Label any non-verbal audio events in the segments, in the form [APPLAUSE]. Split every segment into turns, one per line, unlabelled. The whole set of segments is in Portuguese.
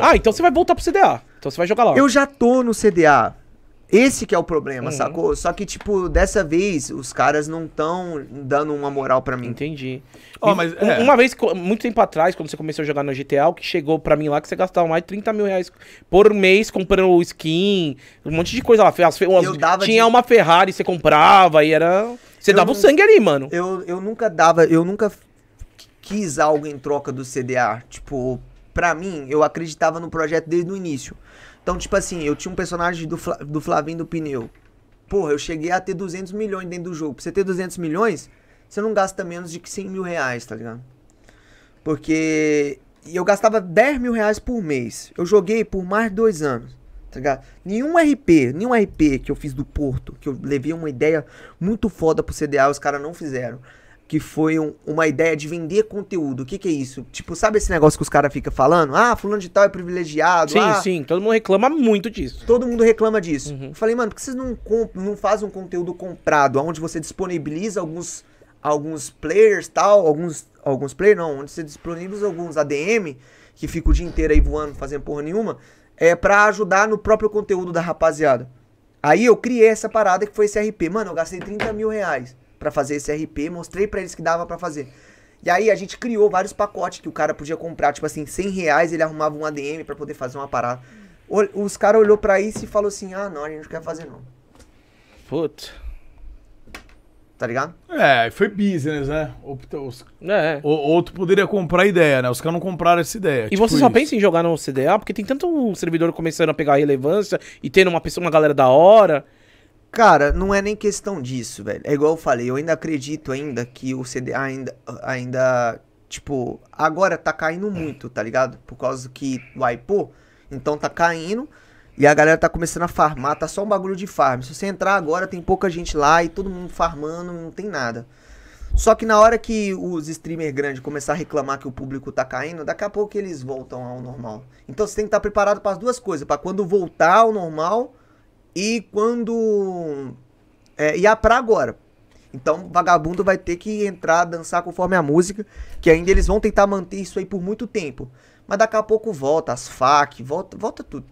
Ah, então
você vai voltar pro CDA. Então você vai jogar lá. Eu já tô no CDA. Esse que é o problema, uhum. sacou? Só que, tipo, dessa vez, os caras não estão dando uma moral para mim. Entendi. Oh, mas, é. Uma vez, muito tempo atrás, quando você começou a jogar no GTA, o que chegou para mim lá que você gastava mais de 30 mil reais por mês comprando skin, um monte de coisa lá. As, dava tinha de... uma Ferrari, você comprava e era... Você eu dava o sangue ali, mano. Eu, eu nunca dava, eu nunca quis algo em troca do CDA. Tipo, pra mim, eu acreditava no projeto desde o início. Então, tipo assim, eu tinha um personagem do, Fla, do Flavinho do Pneu. Porra, eu cheguei a ter 200 milhões dentro do jogo. Pra você ter 200 milhões, você não gasta menos de que 100 mil reais, tá ligado? Porque eu gastava 10 mil reais por mês. Eu joguei por mais de dois anos, tá ligado? Nenhum RP, nenhum RP que eu fiz do Porto, que eu levei uma ideia muito foda pro CDA, os caras não fizeram que foi um, uma ideia de vender conteúdo. O que, que é isso? Tipo, sabe esse negócio que os caras ficam falando? Ah, fulano de tal é privilegiado. Sim, ah, sim, todo mundo reclama muito disso. Todo mundo reclama disso. Uhum. Eu falei, mano, por que vocês não, não fazem um conteúdo comprado, onde você disponibiliza alguns, alguns players tal, alguns, alguns players não, onde você disponibiliza alguns ADM, que fica o dia inteiro aí voando, fazendo porra nenhuma, é para ajudar no próprio conteúdo da rapaziada. Aí eu criei essa parada que foi esse RP. Mano, eu gastei 30 mil reais para fazer esse RP, mostrei para eles que dava para fazer. E aí a gente criou vários pacotes que o cara podia comprar, tipo assim, 100 reais ele arrumava um ADM para poder fazer uma parada. Os caras olhou para isso e falou assim, ah não, a gente não quer fazer não. Putz. Tá ligado? É, foi business, né? Os, é. Ou, outro poderia comprar a ideia, né? Os caras não compraram essa ideia. E tipo você só isso. pensa em jogar no CDA, porque tem tanto um servidor começando a pegar relevância e tendo uma pessoa, uma galera da hora. Cara, não é nem questão disso, velho. É igual eu falei, eu ainda acredito ainda que o CD ainda, ainda tipo, agora tá caindo muito, tá ligado? Por causa que o IPO, então tá caindo e a galera tá começando a farmar, tá só um bagulho de farm. Se você entrar agora, tem pouca gente lá e todo mundo farmando, não tem nada. Só que na hora que os streamers grandes começar a reclamar que o público tá caindo, daqui a pouco eles voltam ao normal. Então você tem que estar tá preparado para as duas coisas, para quando voltar ao normal e quando. É, e a é pra agora. Então, vagabundo vai ter que entrar, dançar conforme a música, que ainda eles vão tentar manter isso aí por muito tempo. Mas daqui a pouco volta as fac, volta, volta tudo.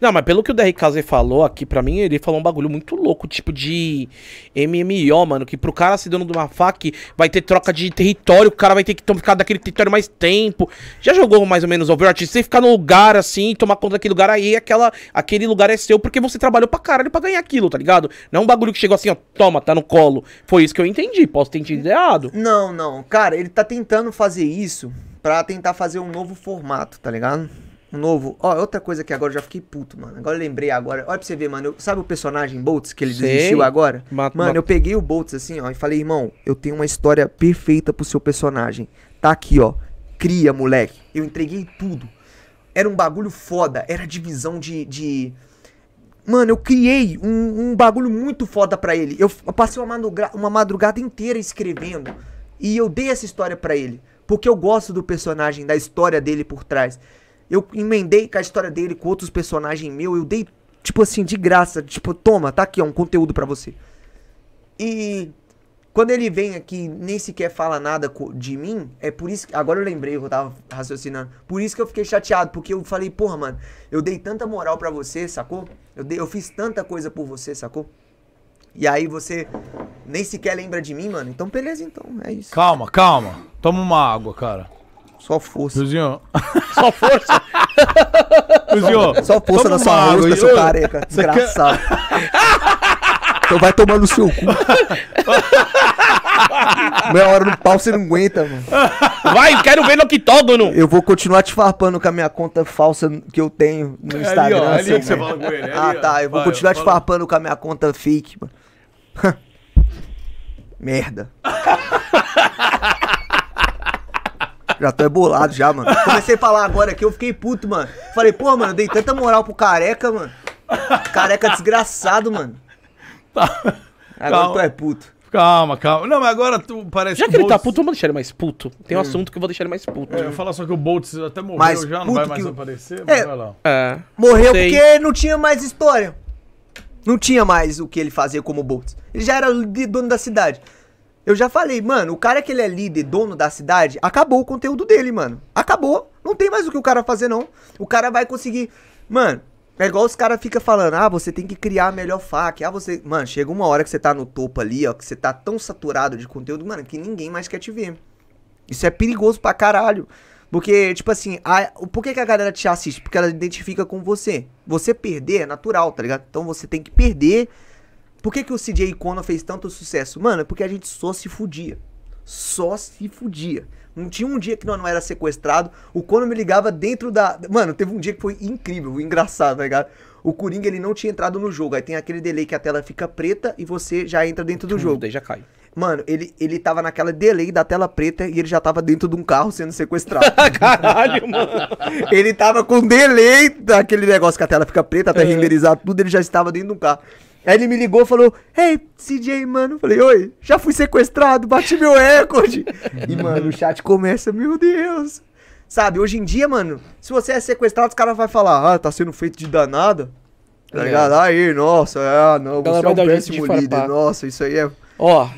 Não, mas pelo que o DRKZ falou aqui pra mim, ele falou um bagulho muito louco, tipo de MMO, mano. Que pro cara ser dono de uma fac vai ter troca de território, o cara vai ter que ficar daquele território mais tempo. Já jogou mais ou menos Overwatch? Você ficar no lugar assim, tomar conta daquele lugar, aí aquela, aquele lugar é seu porque você trabalhou pra caralho pra ganhar aquilo, tá ligado? Não é um bagulho que chegou assim, ó, toma, tá no colo. Foi isso que eu entendi, posso ter entendido errado. Não, não. Cara, ele tá tentando fazer isso pra tentar fazer um novo formato, tá ligado? Um novo. Ó, outra coisa que agora eu já fiquei puto, mano. Agora eu lembrei agora. Olha pra você ver, mano. Eu... sabe o personagem Boltz que ele desistiu agora? mano, eu peguei o Boltz assim, ó, e falei, irmão, eu tenho uma história perfeita pro seu personagem. Tá aqui, ó. Cria, moleque. Eu entreguei tudo. Era um bagulho foda. Era divisão de. de... Mano, eu criei um, um bagulho muito foda pra ele. Eu, eu passei uma, uma madrugada inteira escrevendo. E eu dei essa história pra ele. Porque eu gosto do personagem, da história dele por trás. Eu emendei com a história dele, com outros personagens meu, eu dei, tipo assim, de graça. Tipo, toma, tá aqui, ó, um conteúdo para você. E quando ele vem aqui nem sequer fala nada de mim, é por isso que. Agora eu lembrei que eu tava raciocinando. Por isso que eu fiquei chateado, porque eu falei, porra, mano, eu dei tanta moral pra você, sacou? Eu, dei, eu fiz tanta coisa por você, sacou? E aí você nem sequer lembra de mim, mano. Então, beleza, então, é isso. Calma, calma. Toma uma água, cara. Só força. Luzinho. [LAUGHS] Só força? [LAUGHS] Luzinho. Só força na sua música, seu careca. Desgraçado. Então vai tomar no seu cu. Meia hora no pau você não aguenta, mano. Vai, quero ver no octógono. Eu vou continuar te farpando com a minha conta falsa que eu tenho no Instagram. É ali, ó, assim, ali que você fala com ele. É ah, ali, tá. Eu vou continuar eu te falo. farpando com a minha conta fake, mano. [LAUGHS] Merda. Já tô bolado já, mano. Comecei a falar agora aqui, eu fiquei puto, mano. Falei, pô, mano, dei tanta moral pro careca, mano. Careca desgraçado, mano. Tá. Agora calma. tu é puto. Calma, calma. Não, mas agora tu parece Já que, que ele Boltz... tá puto, eu vou deixar ele mais puto. Tem um hum. assunto que eu vou deixar ele mais puto. É, eu falar só que o Boltz até morreu mais já, não vai mais que... aparecer, é. mas vai lá. É. Morreu Sei. porque não tinha mais história. Não tinha mais o que ele fazia como Boltz. Ele já era dono da cidade. Eu já falei, mano, o cara que ele é líder, dono da cidade, acabou o conteúdo dele, mano. Acabou. Não tem mais o que o cara fazer, não. O cara vai conseguir. Mano, é igual os caras ficam falando, ah, você tem que criar a melhor faca. Ah, você. Mano, chega uma hora que você tá no topo ali, ó, que você tá tão saturado de conteúdo, mano, que ninguém mais quer te ver. Isso é perigoso pra caralho. Porque, tipo assim, a, por que, que a galera te assiste? Porque ela identifica com você. Você perder é natural, tá ligado? Então você tem que perder por que, que o CJ Icona fez tanto sucesso? Mano, é porque a gente só se fudia. Só se fudia. Não tinha um dia que nós não era sequestrado. O Conan me ligava dentro da. Mano, teve um dia que foi incrível, engraçado, tá ligado? O Coringa ele não tinha entrado no jogo. Aí tem aquele delay que a tela fica preta e você já entra dentro do hum, jogo. Daí já cai. Mano, ele, ele tava naquela delay da tela preta e ele já tava dentro de um carro sendo sequestrado. [LAUGHS] Caralho, mano. [LAUGHS] Ele tava com delay daquele negócio que a tela fica preta até é. renderizar tudo, ele já estava dentro de um carro. Aí ele me ligou e falou: Ei, CJ, mano. falei: Oi, já fui sequestrado, bati meu recorde. e, mano, o chat começa: Meu Deus. Sabe, hoje em dia, mano, se você é sequestrado, os caras vão falar: Ah, tá sendo feito de danada. Tá é. ligado? Aí, nossa, ah, não, então você é, é um péssimo líder. Nossa, isso aí é. Ó,